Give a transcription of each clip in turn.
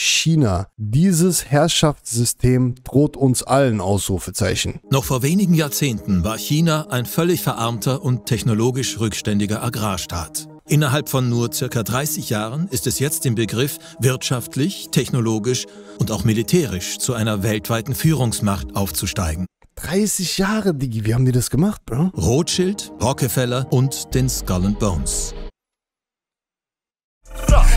China. Dieses Herrschaftssystem droht uns allen Ausrufezeichen. Noch vor wenigen Jahrzehnten war China ein völlig verarmter und technologisch rückständiger Agrarstaat. Innerhalb von nur circa 30 Jahren ist es jetzt im Begriff, wirtschaftlich, technologisch und auch militärisch zu einer weltweiten Führungsmacht aufzusteigen. 30 Jahre, Digi, wie haben die das gemacht, Bro? Rothschild, Rockefeller und den Skull Bones.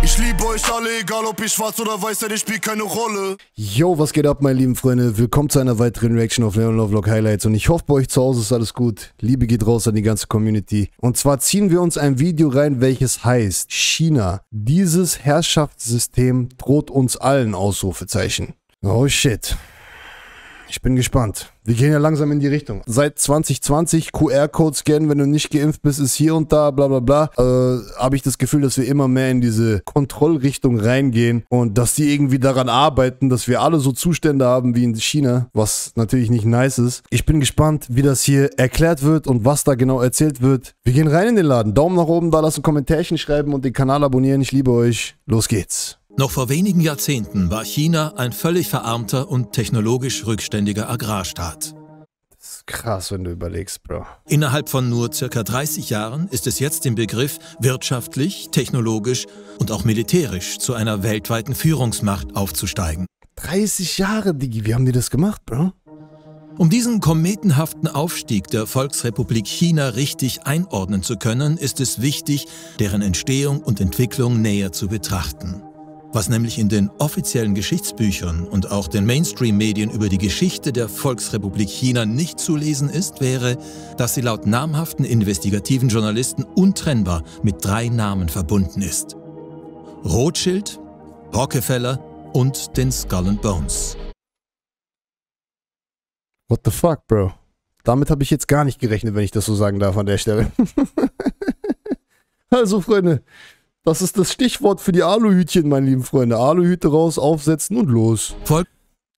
Ich liebe euch alle, egal ob ihr schwarz oder weiß seid, ich spielt keine Rolle. Yo, was geht ab, meine lieben Freunde? Willkommen zu einer weiteren Reaction auf Leon Love Lovelock Highlights. Und ich hoffe, bei euch zu Hause ist alles gut. Liebe geht raus an die ganze Community. Und zwar ziehen wir uns ein Video rein, welches heißt China. Dieses Herrschaftssystem droht uns allen, Ausrufezeichen. Oh shit bin gespannt. Wir gehen ja langsam in die Richtung. Seit 2020 QR-Code scannen, wenn du nicht geimpft bist, ist hier und da, bla bla bla. Äh, Habe ich das Gefühl, dass wir immer mehr in diese Kontrollrichtung reingehen und dass die irgendwie daran arbeiten, dass wir alle so Zustände haben wie in China, was natürlich nicht nice ist. Ich bin gespannt, wie das hier erklärt wird und was da genau erzählt wird. Wir gehen rein in den Laden. Daumen nach oben da, lassen, Kommentärchen schreiben und den Kanal abonnieren. Ich liebe euch. Los geht's. Noch vor wenigen Jahrzehnten war China ein völlig verarmter und technologisch rückständiger Agrarstaat. Das ist krass, wenn du überlegst, Bro. Innerhalb von nur circa 30 Jahren ist es jetzt im Begriff, wirtschaftlich, technologisch und auch militärisch zu einer weltweiten Führungsmacht aufzusteigen. 30 Jahre, Digi, wie haben die das gemacht, Bro? Um diesen kometenhaften Aufstieg der Volksrepublik China richtig einordnen zu können, ist es wichtig, deren Entstehung und Entwicklung näher zu betrachten. Was nämlich in den offiziellen Geschichtsbüchern und auch den Mainstream-Medien über die Geschichte der Volksrepublik China nicht zu lesen ist, wäre, dass sie laut namhaften investigativen Journalisten untrennbar mit drei Namen verbunden ist. Rothschild, Rockefeller und den Skull and Bones. What the fuck, Bro? Damit habe ich jetzt gar nicht gerechnet, wenn ich das so sagen darf an der Stelle. also, Freunde, das ist das Stichwort für die Aluhütchen, meine lieben Freunde. Aluhüte raus, aufsetzen und los. Folgt.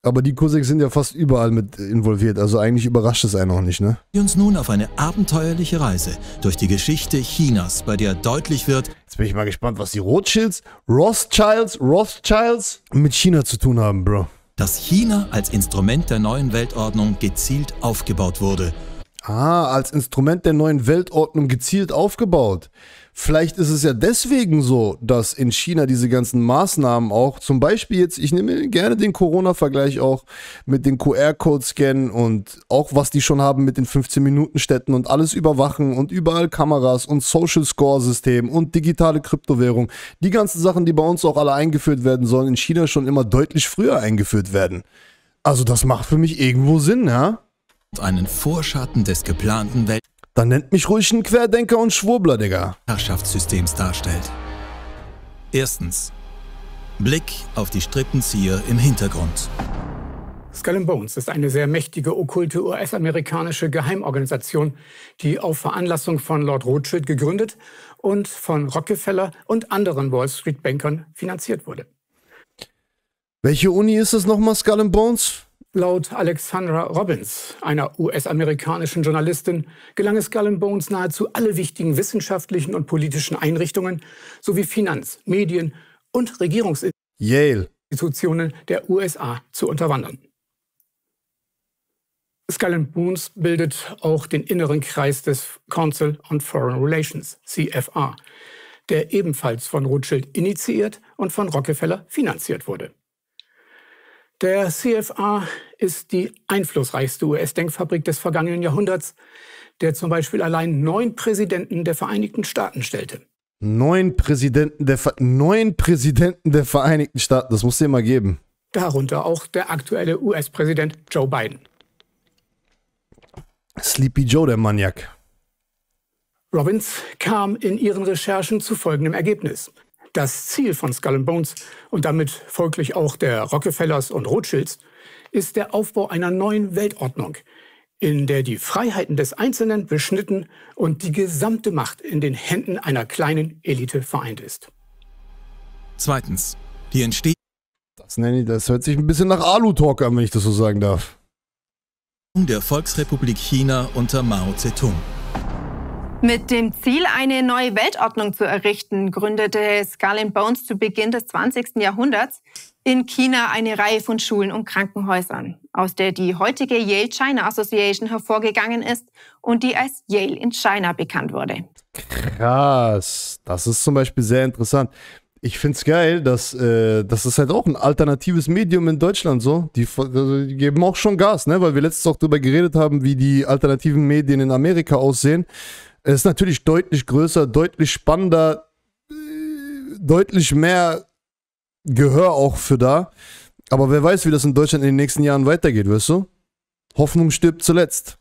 Aber die Cosex sind ja fast überall mit involviert, also eigentlich überrascht es einen auch nicht, ne? Wir uns nun auf eine abenteuerliche Reise durch die Geschichte Chinas, bei der deutlich wird... Jetzt bin ich mal gespannt, was die Rothschilds, Rothschilds, Rothschilds mit China zu tun haben, Bro. Dass China als Instrument der neuen Weltordnung gezielt aufgebaut wurde. Ah, als Instrument der neuen Weltordnung gezielt aufgebaut. Vielleicht ist es ja deswegen so, dass in China diese ganzen Maßnahmen auch, zum Beispiel jetzt, ich nehme gerne den Corona-Vergleich auch mit den QR-Code-Scannen und auch was die schon haben mit den 15-Minuten-Städten und alles überwachen und überall Kameras und Social-Score-System und digitale Kryptowährung. Die ganzen Sachen, die bei uns auch alle eingeführt werden sollen, in China schon immer deutlich früher eingeführt werden. Also das macht für mich irgendwo Sinn, ja? Einen Vorschatten des geplanten Welt... Dann nennt mich ruhig ein Querdenker und Schwurbler, Digga. Herrschaftssystems darstellt. Erstens. Blick auf die Strippenzieher im Hintergrund. Skull and Bones ist eine sehr mächtige, okkulte US-amerikanische Geheimorganisation, die auf Veranlassung von Lord Rothschild gegründet und von Rockefeller und anderen Wall Street-Bankern finanziert wurde. Welche Uni ist es nochmal, Skull and Bones? Laut Alexandra Robbins, einer US-amerikanischen Journalistin, gelang es Skull Bones nahezu alle wichtigen wissenschaftlichen und politischen Einrichtungen sowie Finanz-, Medien- und Regierungsinstitutionen der USA zu unterwandern. Skull Bones bildet auch den inneren Kreis des Council on Foreign Relations, CFR, der ebenfalls von Rothschild initiiert und von Rockefeller finanziert wurde. Der CFA ist die einflussreichste US-Denkfabrik des vergangenen Jahrhunderts, der zum Beispiel allein neun Präsidenten der Vereinigten Staaten stellte. Neun Präsidenten der, Ver neun Präsidenten der Vereinigten Staaten, das muss dir mal geben. Darunter auch der aktuelle US-Präsident Joe Biden. Sleepy Joe, der Maniac. Robbins kam in ihren Recherchen zu folgendem Ergebnis. Das Ziel von Skull Bones und damit folglich auch der Rockefellers und Rothschilds ist der Aufbau einer neuen Weltordnung, in der die Freiheiten des Einzelnen beschnitten und die gesamte Macht in den Händen einer kleinen Elite vereint ist. Zweitens, die Entstehung. Das, nenne ich, das hört sich ein bisschen nach Alu-Talk an, wenn ich das so sagen darf. Der Volksrepublik China unter Mao Zedong. Mit dem Ziel, eine neue Weltordnung zu errichten, gründete Skull and Bones zu Beginn des 20. Jahrhunderts in China eine Reihe von Schulen und Krankenhäusern, aus der die heutige Yale China Association hervorgegangen ist und die als Yale in China bekannt wurde. Krass, das ist zum Beispiel sehr interessant. Ich finde es geil, dass äh, das ist halt auch ein alternatives Medium in Deutschland so. Die, also die, geben auch schon Gas, ne? weil wir letztens auch darüber geredet haben, wie die alternativen Medien in Amerika aussehen. Es ist natürlich deutlich größer, deutlich spannender, deutlich mehr Gehör auch für da. Aber wer weiß, wie das in Deutschland in den nächsten Jahren weitergeht, weißt du? Hoffnung stirbt zuletzt.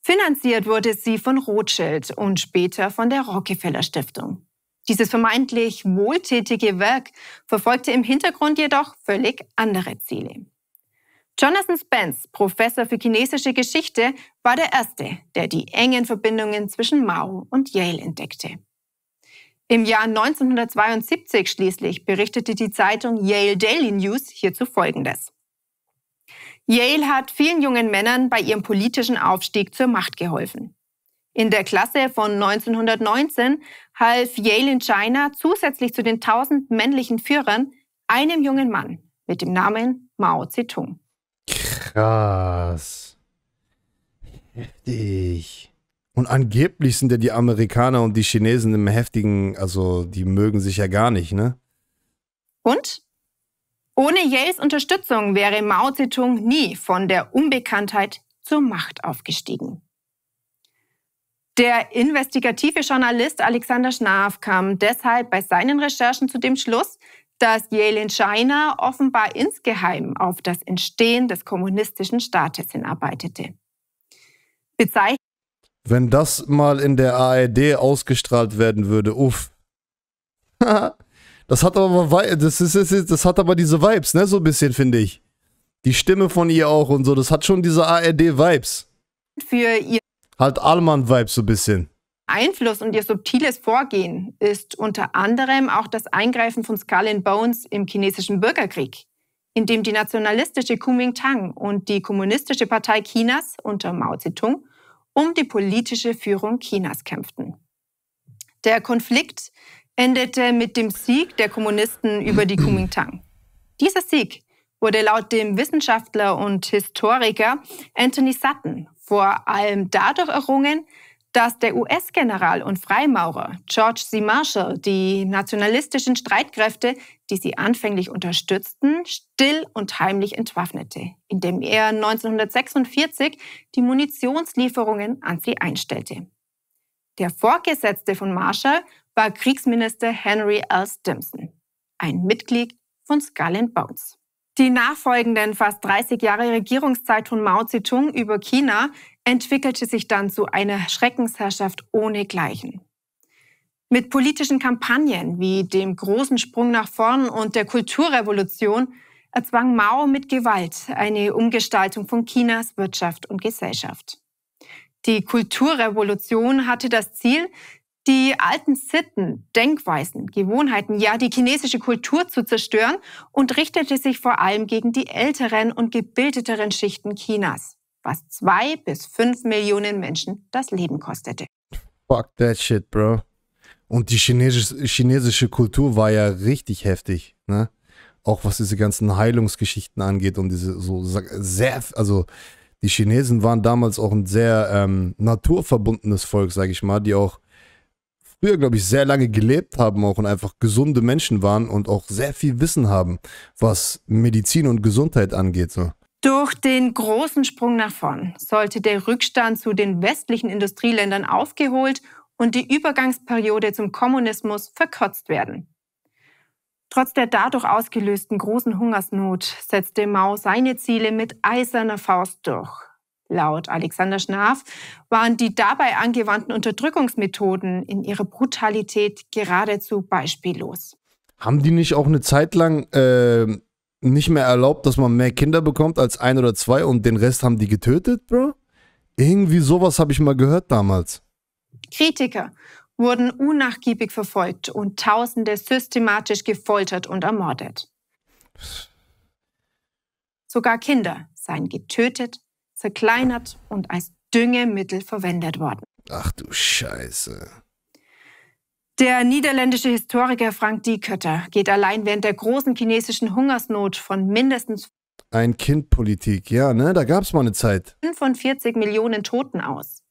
Finanziert wurde sie von Rothschild und später von der Rockefeller Stiftung. Dieses vermeintlich wohltätige Werk verfolgte im Hintergrund jedoch völlig andere Ziele. Jonathan Spence, Professor für chinesische Geschichte, war der Erste, der die engen Verbindungen zwischen Mao und Yale entdeckte. Im Jahr 1972 schließlich berichtete die Zeitung Yale Daily News hierzu Folgendes. Yale hat vielen jungen Männern bei ihrem politischen Aufstieg zur Macht geholfen. In der Klasse von 1919 half Yale in China zusätzlich zu den tausend männlichen Führern einem jungen Mann mit dem Namen Mao Zedong. Krass. Heftig. Und angeblich sind ja die Amerikaner und die Chinesen im heftigen, also die mögen sich ja gar nicht, ne? Und? Ohne Yales Unterstützung wäre Mao Zedong nie von der Unbekanntheit zur Macht aufgestiegen. Der investigative Journalist Alexander Schnaf kam deshalb bei seinen Recherchen zu dem Schluss, dass Yale in China offenbar insgeheim auf das Entstehen des kommunistischen Staates hinarbeitete. Bezeichnet Wenn das mal in der ARD ausgestrahlt werden würde, uff. das hat aber das ist, das hat aber diese Vibes, ne, so ein bisschen finde ich. Die Stimme von ihr auch und so, das hat schon diese ARD Vibes. Für ihr halt Allmann Vibes so ein bisschen. Einfluss und ihr subtiles Vorgehen ist unter anderem auch das Eingreifen von Skull and Bones im chinesischen Bürgerkrieg, in dem die nationalistische Kuomintang und die kommunistische Partei Chinas unter Mao Zedong um die politische Führung Chinas kämpften. Der Konflikt endete mit dem Sieg der Kommunisten über die Kuomintang. Dieser Sieg wurde laut dem Wissenschaftler und Historiker Anthony Sutton vor allem dadurch errungen, dass der US-General und Freimaurer George C. Marshall die nationalistischen Streitkräfte, die sie anfänglich unterstützten, still und heimlich entwaffnete, indem er 1946 die Munitionslieferungen an sie einstellte. Der Vorgesetzte von Marshall war Kriegsminister Henry L. Stimson, ein Mitglied von Skull and Bones. Die nachfolgenden fast 30 Jahre Regierungszeit von Mao Zedong über China entwickelte sich dann zu einer Schreckensherrschaft ohnegleichen. Mit politischen Kampagnen wie dem großen Sprung nach vorn und der Kulturrevolution erzwang Mao mit Gewalt eine Umgestaltung von Chinas Wirtschaft und Gesellschaft. Die Kulturrevolution hatte das Ziel, die alten Sitten, Denkweisen, Gewohnheiten, ja die chinesische Kultur zu zerstören und richtete sich vor allem gegen die älteren und gebildeteren Schichten Chinas, was zwei bis fünf Millionen Menschen das Leben kostete. Fuck that shit, bro. Und die chinesische, Kultur war ja richtig heftig, ne? Auch was diese ganzen Heilungsgeschichten angeht und diese so sehr, also die Chinesen waren damals auch ein sehr ähm, naturverbundenes Volk, sage ich mal, die auch früher, glaube ich, sehr lange gelebt haben auch und einfach gesunde Menschen waren und auch sehr viel Wissen haben, was Medizin und Gesundheit angeht. So. Durch den großen Sprung nach vorn sollte der Rückstand zu den westlichen Industrieländern aufgeholt und die Übergangsperiode zum Kommunismus verkürzt werden. Trotz der dadurch ausgelösten großen Hungersnot setzte Mao seine Ziele mit eiserner Faust durch. Laut Alexander Schnaf waren die dabei angewandten Unterdrückungsmethoden in ihrer Brutalität geradezu beispiellos. Haben die nicht auch eine Zeit lang äh, nicht mehr erlaubt, dass man mehr Kinder bekommt als ein oder zwei und den Rest haben die getötet, Bro? Irgendwie sowas habe ich mal gehört damals. Kritiker wurden unnachgiebig verfolgt und Tausende systematisch gefoltert und ermordet. Sogar Kinder seien getötet, zerkleinert und als Düngemittel verwendet worden. Ach du Scheiße. Der niederländische Historiker Frank Diekötter geht allein während der großen chinesischen Hungersnot von mindestens ein Kindpolitik, ja, ne? Da gab es mal eine Zeit. 45 Millionen Toten aus.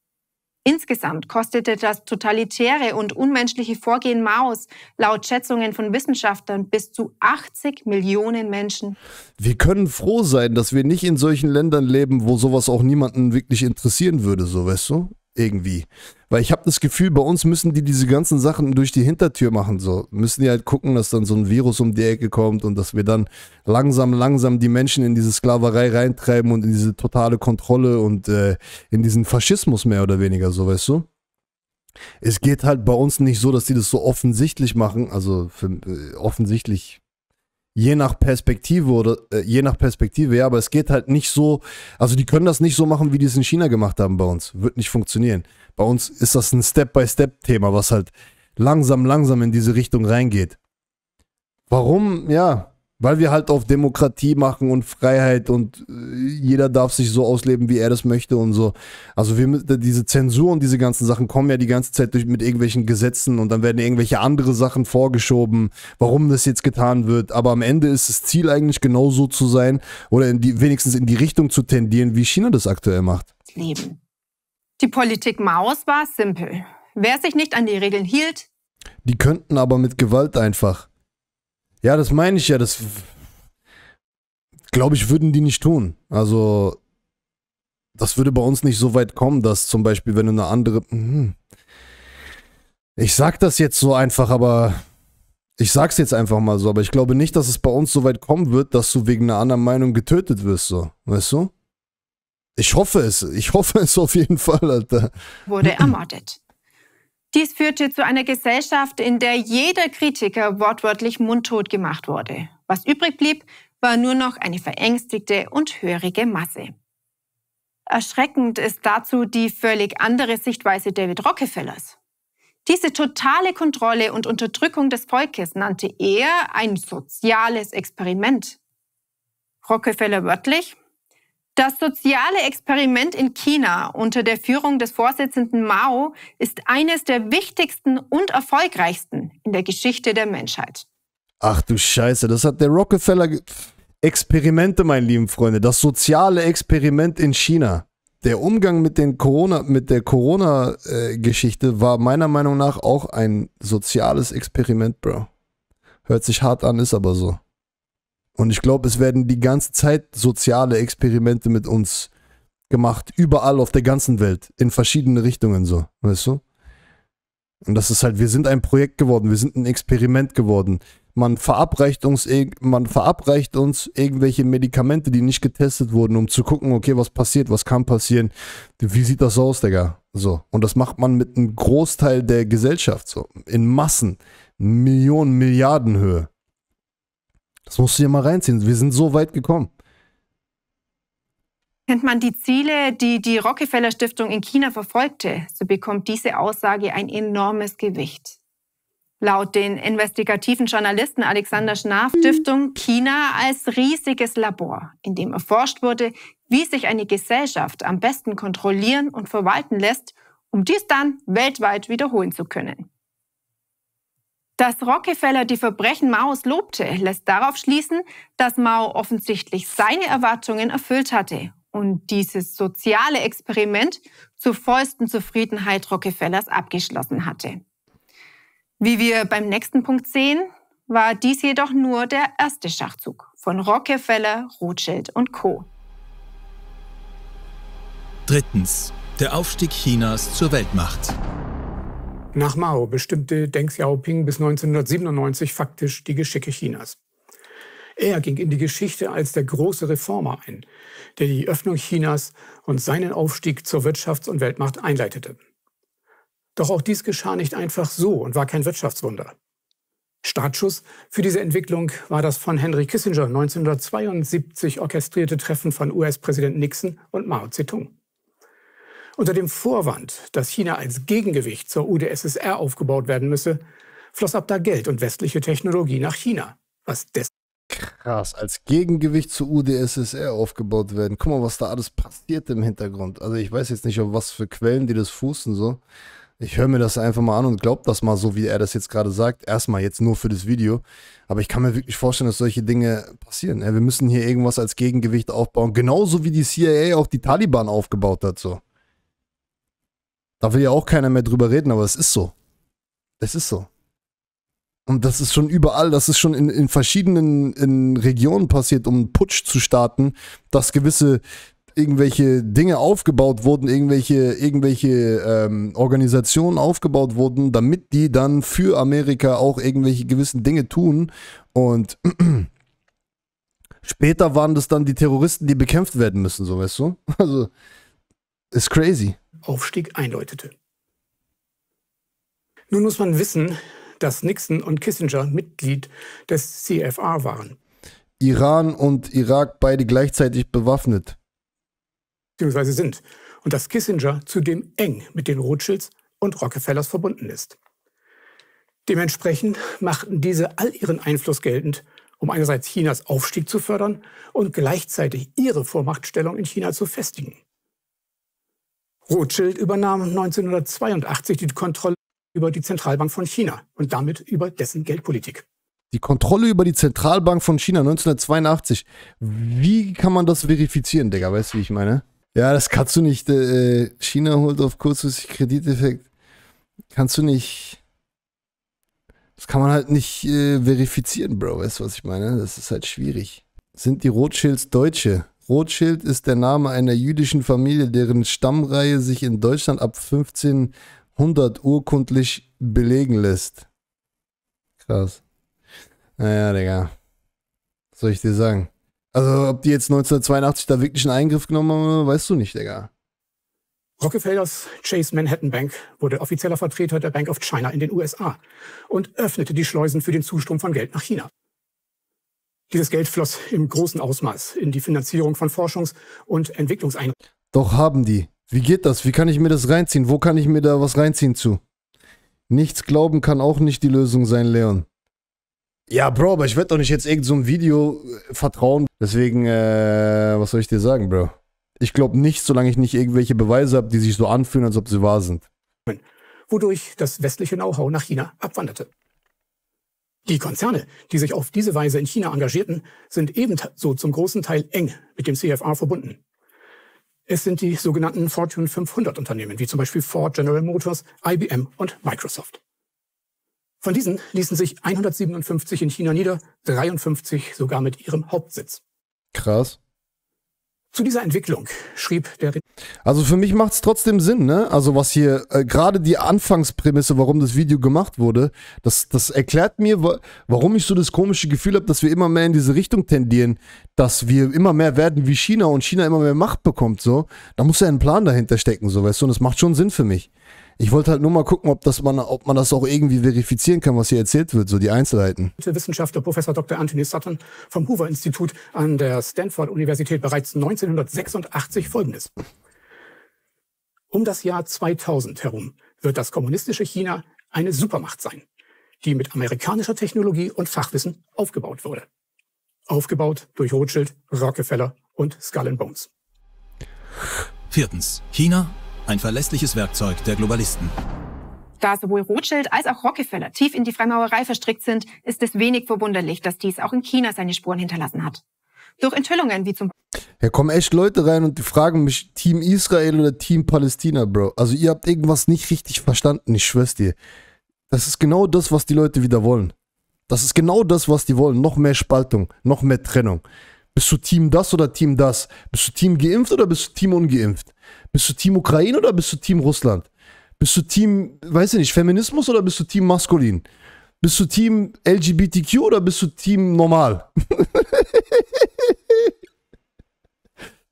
Insgesamt kostete das totalitäre und unmenschliche Vorgehen Maus laut Schätzungen von Wissenschaftlern bis zu 80 Millionen Menschen. Wir können froh sein, dass wir nicht in solchen Ländern leben, wo sowas auch niemanden wirklich interessieren würde, so weißt du? irgendwie. Weil ich habe das Gefühl, bei uns müssen die diese ganzen Sachen durch die Hintertür machen. So müssen die halt gucken, dass dann so ein Virus um die Ecke kommt und dass wir dann langsam, langsam die Menschen in diese Sklaverei reintreiben und in diese totale Kontrolle und äh, in diesen Faschismus mehr oder weniger, so weißt du? Es geht halt bei uns nicht so, dass die das so offensichtlich machen, also für, äh, offensichtlich je nach Perspektive oder äh, je nach Perspektive, ja, aber es geht halt nicht so, also die können das nicht so machen, wie die es in China gemacht haben bei uns. Wird nicht funktionieren. Bei uns ist das ein Step-by-Step-Thema, was halt langsam, langsam in diese Richtung reingeht. Warum, ja, weil wir halt auf Demokratie machen und Freiheit und äh, jeder darf sich so ausleben, wie er das möchte und so. Also wir, diese Zensur und diese ganzen Sachen kommen ja die ganze Zeit durch, mit irgendwelchen Gesetzen und dann werden irgendwelche andere Sachen vorgeschoben, warum das jetzt getan wird. Aber am Ende ist das Ziel eigentlich genau so zu sein oder in die, wenigstens in die Richtung zu tendieren, wie China das aktuell macht. Leben. Die Politik Maus war simpel. Wer sich nicht an die Regeln hielt, die könnten aber mit Gewalt einfach. Ja, das meine ich ja. Das glaube ich, würden die nicht tun. Also, das würde bei uns nicht so weit kommen, dass zum Beispiel, wenn du eine andere. Mhm. ich sag das jetzt so einfach, aber ich sag's jetzt einfach mal so, aber ich glaube nicht, dass es bei uns so weit kommen wird, dass du wegen einer anderen Meinung getötet wirst, so. Weißt du? Ich hoffe es. Ich hoffe es auf jeden Fall, Alter. Wurde ermordet. Dies führte zu einer Gesellschaft, in der jeder Kritiker wortwörtlich mundtot gemacht wurde. Was übrig blieb, war nur noch eine verängstigte und hörige Masse. Erschreckend ist dazu die völlig andere Sichtweise David Rockefellers. Diese totale Kontrolle und Unterdrückung des Volkes nannte er ein soziales Experiment. Rockefeller wörtlich, das soziale Experiment in China unter der Führung des Vorsitzenden Mao ist eines der wichtigsten und erfolgreichsten in der Geschichte der Menschheit. Ach du Scheiße, das hat der Rockefeller... Experimente, meine lieben Freunde, das soziale Experiment in China. Der Umgang mit, den Corona, mit der Corona-Geschichte war meiner Meinung nach auch ein soziales Experiment, Bro. Hört sich hart an, ist aber so. Und ich glaube, es werden die ganze Zeit soziale Experimente mit uns gemacht, überall auf der ganzen Welt, in verschiedene Richtungen so, weißt du? Und das ist halt, wir sind ein Projekt geworden, wir sind ein Experiment geworden. Man verabreicht uns, man verabreicht uns irgendwelche Medikamente, die nicht getestet wurden, um zu gucken, okay, was passiert, was kann passieren, wie sieht das aus, Digga? So. Und das macht man mit einem Großteil der Gesellschaft so, in Massen, Millionen, Milliardenhöhe. Höhe. Das musst du dir mal reinziehen. Wir sind so weit gekommen. Kennt man die Ziele, die die Rockefeller Stiftung in China verfolgte, so bekommt diese Aussage ein enormes Gewicht. Laut den investigativen Journalisten Alexander Schnaf Stiftung China als riesiges Labor, in dem erforscht wurde, wie sich eine Gesellschaft am besten kontrollieren und verwalten lässt, um dies dann weltweit wiederholen zu können. Dass Rockefeller die Verbrechen Maos lobte, lässt darauf schließen, dass Mao offensichtlich seine Erwartungen erfüllt hatte und dieses soziale Experiment zur vollsten Zufriedenheit Rockefellers abgeschlossen hatte. Wie wir beim nächsten Punkt sehen, war dies jedoch nur der erste Schachzug von Rockefeller, Rothschild und Co. Drittens. Der Aufstieg Chinas zur Weltmacht. Nach Mao bestimmte Deng Xiaoping bis 1997 faktisch die Geschicke Chinas. Er ging in die Geschichte als der große Reformer ein, der die Öffnung Chinas und seinen Aufstieg zur Wirtschafts- und Weltmacht einleitete. Doch auch dies geschah nicht einfach so und war kein Wirtschaftswunder. Startschuss für diese Entwicklung war das von Henry Kissinger 1972 orchestrierte Treffen von US-Präsident Nixon und Mao Zedong. Unter dem Vorwand, dass China als Gegengewicht zur UdSSR aufgebaut werden müsse, floss ab da Geld und westliche Technologie nach China, was des Krass, als Gegengewicht zur UdSSR aufgebaut werden. Guck mal, was da alles passiert im Hintergrund. Also ich weiß jetzt nicht, auf was für Quellen die das fußen so. Ich höre mir das einfach mal an und glaube das mal so, wie er das jetzt gerade sagt. Erstmal jetzt nur für das Video. Aber ich kann mir wirklich vorstellen, dass solche Dinge passieren. Ja, wir müssen hier irgendwas als Gegengewicht aufbauen. Genauso wie die CIA auch die Taliban aufgebaut hat. So. Da will ja auch keiner mehr drüber reden, aber es ist so. Es ist so. Und das ist schon überall, das ist schon in, in verschiedenen in Regionen passiert, um einen Putsch zu starten, dass gewisse irgendwelche Dinge aufgebaut wurden, irgendwelche, irgendwelche ähm, Organisationen aufgebaut wurden, damit die dann für Amerika auch irgendwelche gewissen Dinge tun. Und später waren das dann die Terroristen, die bekämpft werden müssen, so weißt du? Also, ist crazy. Aufstieg einläutete. Nun muss man wissen, dass Nixon und Kissinger Mitglied des CFR waren. Iran und Irak beide gleichzeitig bewaffnet. Beziehungsweise sind. Und dass Kissinger zudem eng mit den Rothschilds und Rockefellers verbunden ist. Dementsprechend machten diese all ihren Einfluss geltend, um einerseits Chinas Aufstieg zu fördern und gleichzeitig ihre Vormachtstellung in China zu festigen. Rothschild übernahm 1982 die Kontrolle über die Zentralbank von China und damit über dessen Geldpolitik. Die Kontrolle über die Zentralbank von China 1982. Wie kann man das verifizieren, Digga? Weißt du, wie ich meine? Ja, das kannst du nicht. Äh, China holt auf kurzfristig Krediteffekt. Kannst du nicht. Das kann man halt nicht äh, verifizieren, Bro. Weißt du, was ich meine? Das ist halt schwierig. Sind die Rothschilds Deutsche? Rothschild ist der Name einer jüdischen Familie, deren Stammreihe sich in Deutschland ab 1500 urkundlich belegen lässt. Krass. Naja, Digga. Was soll ich dir sagen? Also, ob die jetzt 1982 da wirklich einen Eingriff genommen haben, weißt du nicht, Digga. Rockefellers Chase Manhattan Bank wurde offizieller Vertreter der Bank of China in den USA und öffnete die Schleusen für den Zustrom von Geld nach China. Dieses Geld floss im großen Ausmaß in die Finanzierung von Forschungs- und Entwicklungseinrichtungen. Doch haben die. Wie geht das? Wie kann ich mir das reinziehen? Wo kann ich mir da was reinziehen zu? Nichts glauben kann auch nicht die Lösung sein, Leon. Ja, Bro, aber ich werde doch nicht jetzt irgend so ein Video äh, vertrauen. Deswegen, äh, was soll ich dir sagen, Bro? Ich glaube nicht, solange ich nicht irgendwelche Beweise habe, die sich so anfühlen, als ob sie wahr sind. Wodurch das westliche Know-how nach China abwanderte. Die Konzerne, die sich auf diese Weise in China engagierten, sind ebenso zum großen Teil eng mit dem CFA verbunden. Es sind die sogenannten Fortune 500 Unternehmen, wie zum Beispiel Ford, General Motors, IBM und Microsoft. Von diesen ließen sich 157 in China nieder, 53 sogar mit ihrem Hauptsitz. Krass zu dieser Entwicklung schrieb der. Also für mich macht es trotzdem Sinn, ne? Also was hier, äh, gerade die Anfangsprämisse, warum das Video gemacht wurde, das, das erklärt mir, warum ich so das komische Gefühl habe, dass wir immer mehr in diese Richtung tendieren, dass wir immer mehr werden wie China und China immer mehr Macht bekommt, so. Da muss ja ein Plan dahinter stecken, so, weißt du, und das macht schon Sinn für mich. Ich wollte halt nur mal gucken, ob, das man, ob man das auch irgendwie verifizieren kann, was hier erzählt wird, so die Einzelheiten. Wissenschaftler Professor Dr. Anthony Sutton vom Hoover-Institut an der Stanford-Universität bereits 1986 Folgendes. Um das Jahr 2000 herum wird das kommunistische China eine Supermacht sein, die mit amerikanischer Technologie und Fachwissen aufgebaut wurde. Aufgebaut durch Rothschild, Rockefeller und Skull Bones. Viertens. China ein verlässliches Werkzeug der Globalisten. Da sowohl Rothschild als auch Rockefeller tief in die Freimaurerei verstrickt sind, ist es wenig verwunderlich, dass dies auch in China seine Spuren hinterlassen hat. Durch Enthüllungen wie zum Ja, kommen echt Leute rein und die fragen mich, Team Israel oder Team Palästina, Bro. Also ihr habt irgendwas nicht richtig verstanden, ich schwör's dir. Das ist genau das, was die Leute wieder wollen. Das ist genau das, was die wollen. Noch mehr Spaltung, noch mehr Trennung. Bist du Team das oder Team das? Bist du Team geimpft oder bist du Team ungeimpft? Bist du Team Ukraine oder bist du Team Russland? Bist du Team, weiß ich nicht, Feminismus oder bist du Team Maskulin? Bist du Team LGBTQ oder bist du Team normal?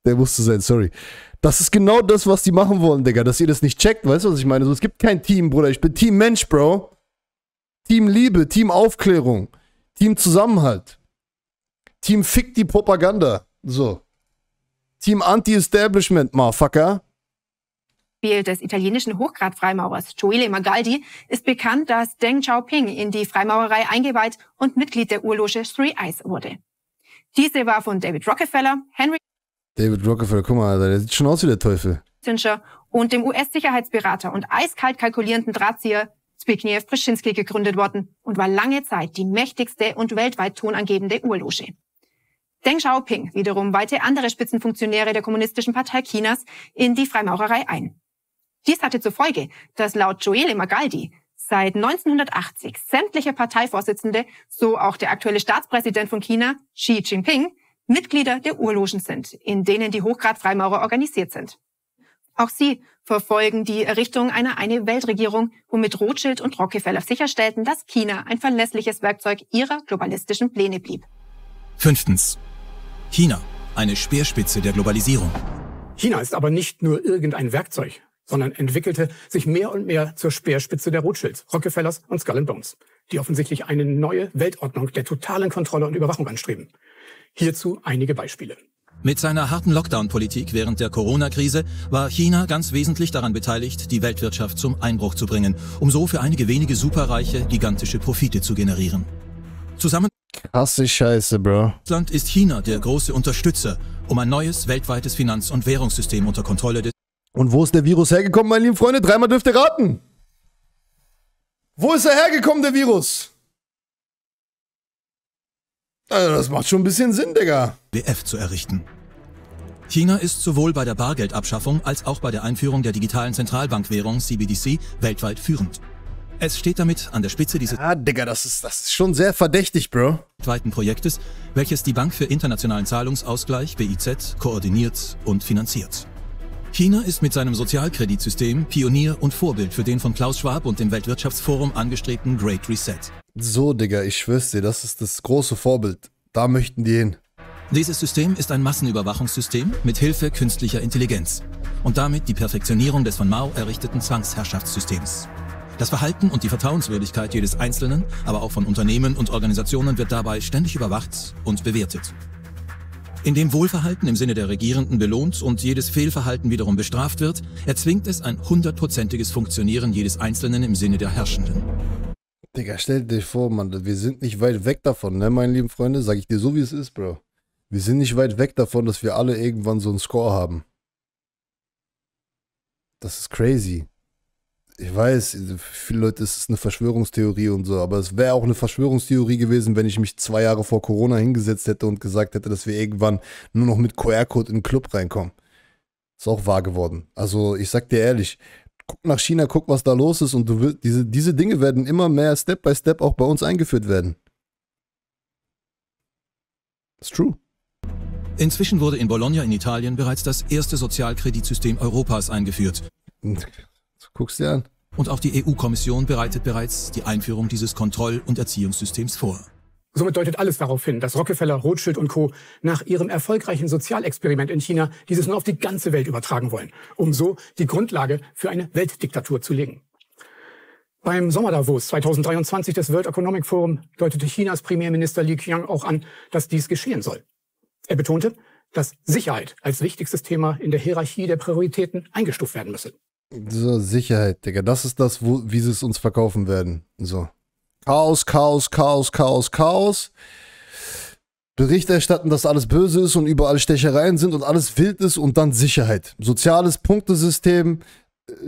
Der musste sein, sorry. Das ist genau das, was die machen wollen, Digga. Dass ihr das nicht checkt, weißt du, was ich meine? So, es gibt kein Team, Bruder. Ich bin Team Mensch, Bro. Team Liebe, Team Aufklärung, Team Zusammenhalt. Team Fick die Propaganda. So. Team Anti-Establishment, Motherfucker. Spiel des italienischen Hochgrad-Freimaurers Gioele Magaldi ist bekannt, dass Deng Xiaoping in die Freimaurerei eingeweiht und Mitglied der Urloge Three Eyes wurde. Diese war von David Rockefeller, Henry David Rockefeller, guck mal, der sieht schon aus wie der Teufel. Und dem US-Sicherheitsberater und eiskalt kalkulierenden Drahtzieher Zbigniew Brzezinski gegründet worden und war lange Zeit die mächtigste und weltweit tonangebende Urloge. Deng Xiaoping wiederum weihte andere Spitzenfunktionäre der Kommunistischen Partei Chinas in die Freimaurerei ein. Dies hatte zur Folge, dass laut Joele Magaldi seit 1980 sämtliche Parteivorsitzende, so auch der aktuelle Staatspräsident von China, Xi Jinping, Mitglieder der Urlogen sind, in denen die Hochgrad-Freimaurer organisiert sind. Auch sie verfolgen die Errichtung einer eine Weltregierung, womit Rothschild und Rockefeller sicherstellten, dass China ein verlässliches Werkzeug ihrer globalistischen Pläne blieb. Fünftens. China, eine Speerspitze der Globalisierung. China ist aber nicht nur irgendein Werkzeug, sondern entwickelte sich mehr und mehr zur Speerspitze der Rothschilds, Rockefellers und Skull and Bones, die offensichtlich eine neue Weltordnung der totalen Kontrolle und Überwachung anstreben. Hierzu einige Beispiele. Mit seiner harten Lockdown-Politik während der Corona-Krise war China ganz wesentlich daran beteiligt, die Weltwirtschaft zum Einbruch zu bringen, um so für einige wenige Superreiche gigantische Profite zu generieren. Zusammen Krasse Scheiße, Bro. Russland ist China der große Unterstützer, um ein neues weltweites Finanz- und Währungssystem unter Kontrolle des... Und wo ist der Virus hergekommen, meine lieben Freunde? Dreimal dürft ihr raten. Wo ist er hergekommen, der Virus? Also das macht schon ein bisschen Sinn, Digga. BF zu errichten. China ist sowohl bei der Bargeldabschaffung als auch bei der Einführung der digitalen Zentralbankwährung CBDC weltweit führend. Es steht damit an der Spitze dieses. Ah, Digga, das ist, das ist schon sehr verdächtig, Bro. Zweiten Projektes, welches die Bank für internationalen Zahlungsausgleich, BIZ, koordiniert und finanziert. China ist mit seinem Sozialkreditsystem Pionier und Vorbild für den von Klaus Schwab und dem Weltwirtschaftsforum angestrebten Great Reset. So, Digga, ich schwör's dir, das ist das große Vorbild. Da möchten die hin. Dieses System ist ein Massenüberwachungssystem mit Hilfe künstlicher Intelligenz und damit die Perfektionierung des von Mao errichteten Zwangsherrschaftssystems. Das Verhalten und die Vertrauenswürdigkeit jedes Einzelnen, aber auch von Unternehmen und Organisationen wird dabei ständig überwacht und bewertet. Indem Wohlverhalten im Sinne der Regierenden belohnt und jedes Fehlverhalten wiederum bestraft wird, erzwingt es ein hundertprozentiges Funktionieren jedes Einzelnen im Sinne der Herrschenden. Digga, stell dir vor, Mann, wir sind nicht weit weg davon, ne, meine lieben Freunde? Sag ich dir so, wie es ist, Bro. Wir sind nicht weit weg davon, dass wir alle irgendwann so einen Score haben. Das ist crazy ich weiß, viele Leute ist es eine Verschwörungstheorie und so, aber es wäre auch eine Verschwörungstheorie gewesen, wenn ich mich zwei Jahre vor Corona hingesetzt hätte und gesagt hätte, dass wir irgendwann nur noch mit QR-Code in den Club reinkommen. Ist auch wahr geworden. Also ich sag dir ehrlich, guck nach China, guck, was da los ist und du wirst, diese, diese Dinge werden immer mehr Step by Step auch bei uns eingeführt werden. It's true. Inzwischen wurde in Bologna in Italien bereits das erste Sozialkreditsystem Europas eingeführt. Hm. Guck's dir an. Und auch die EU-Kommission bereitet bereits die Einführung dieses Kontroll- und Erziehungssystems vor. Somit deutet alles darauf hin, dass Rockefeller, Rothschild und Co. nach ihrem erfolgreichen Sozialexperiment in China dieses nur auf die ganze Welt übertragen wollen, um so die Grundlage für eine Weltdiktatur zu legen. Beim Sommer Davos 2023 des World Economic Forum deutete Chinas Premierminister Li Qiang auch an, dass dies geschehen soll. Er betonte, dass Sicherheit als wichtigstes Thema in der Hierarchie der Prioritäten eingestuft werden müsse. So, Sicherheit, Digga. Das ist das, wo, wie sie es uns verkaufen werden. So. Chaos, Chaos, Chaos, Chaos, Chaos. Bericht erstatten, dass alles böse ist und überall Stechereien sind und alles wild ist und dann Sicherheit. Soziales Punktesystem,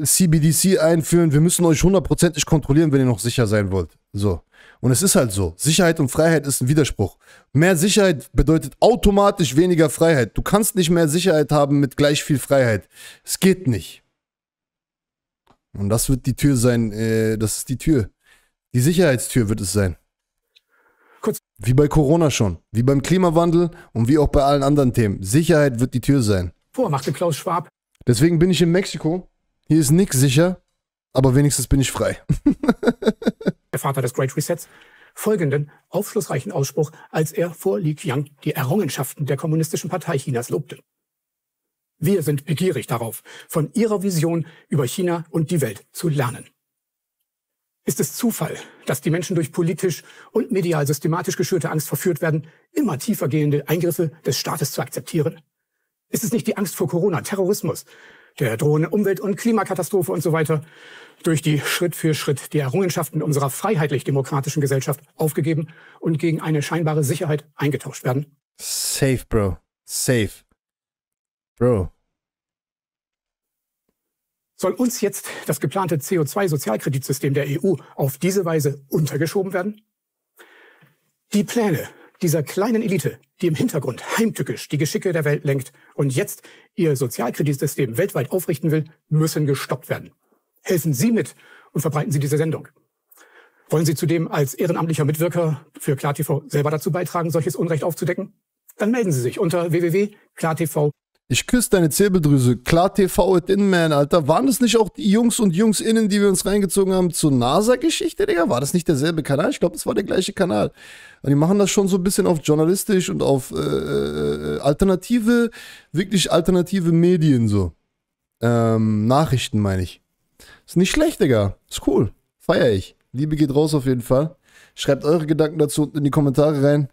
CBDC äh, einführen. Wir müssen euch hundertprozentig kontrollieren, wenn ihr noch sicher sein wollt. So. Und es ist halt so. Sicherheit und Freiheit ist ein Widerspruch. Mehr Sicherheit bedeutet automatisch weniger Freiheit. Du kannst nicht mehr Sicherheit haben mit gleich viel Freiheit. Es geht nicht. Und das wird die Tür sein, äh, das ist die Tür. Die Sicherheitstür wird es sein. Kurz. Wie bei Corona schon, wie beim Klimawandel und wie auch bei allen anderen Themen. Sicherheit wird die Tür sein. Vormachte Klaus Schwab. Deswegen bin ich in Mexiko. Hier ist nichts sicher, aber wenigstens bin ich frei. Der Vater des Great Resets folgenden aufschlussreichen Ausspruch, als er vor Li Qiang die Errungenschaften der Kommunistischen Partei Chinas lobte. Wir sind begierig darauf, von ihrer Vision über China und die Welt zu lernen. Ist es Zufall, dass die Menschen durch politisch und medial systematisch geschürte Angst verführt werden, immer tiefer gehende Eingriffe des Staates zu akzeptieren? Ist es nicht die Angst vor Corona, Terrorismus, der drohende Umwelt- und Klimakatastrophe und so weiter, durch die Schritt für Schritt die Errungenschaften unserer freiheitlich-demokratischen Gesellschaft aufgegeben und gegen eine scheinbare Sicherheit eingetauscht werden? Safe, Bro. Safe. Bro, soll uns jetzt das geplante CO2-Sozialkreditsystem der EU auf diese Weise untergeschoben werden? Die Pläne dieser kleinen Elite, die im Hintergrund heimtückisch die Geschicke der Welt lenkt und jetzt ihr Sozialkreditsystem weltweit aufrichten will, müssen gestoppt werden. Helfen Sie mit und verbreiten Sie diese Sendung. Wollen Sie zudem als ehrenamtlicher Mitwirker für KlarTV selber dazu beitragen, solches Unrecht aufzudecken? Dann melden Sie sich unter www.klartv.de. Ich küsse deine Zirbeldrüse. Klar TV at Inman, Alter. Waren das nicht auch die Jungs und Jungsinnen, die wir uns reingezogen haben zur NASA-Geschichte, Digga? War das nicht derselbe Kanal? Ich glaube, es war der gleiche Kanal. Und die machen das schon so ein bisschen auf journalistisch und auf äh, äh alternative, wirklich alternative Medien so. Ähm, Nachrichten, meine ich. Ist nicht schlecht, Digga. Ist cool. Feier ich. Liebe geht raus auf jeden Fall. Schreibt eure Gedanken dazu unten in die Kommentare rein.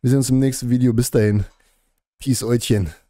Wir sehen uns im nächsten Video. Bis dahin. Peace, Eutchen.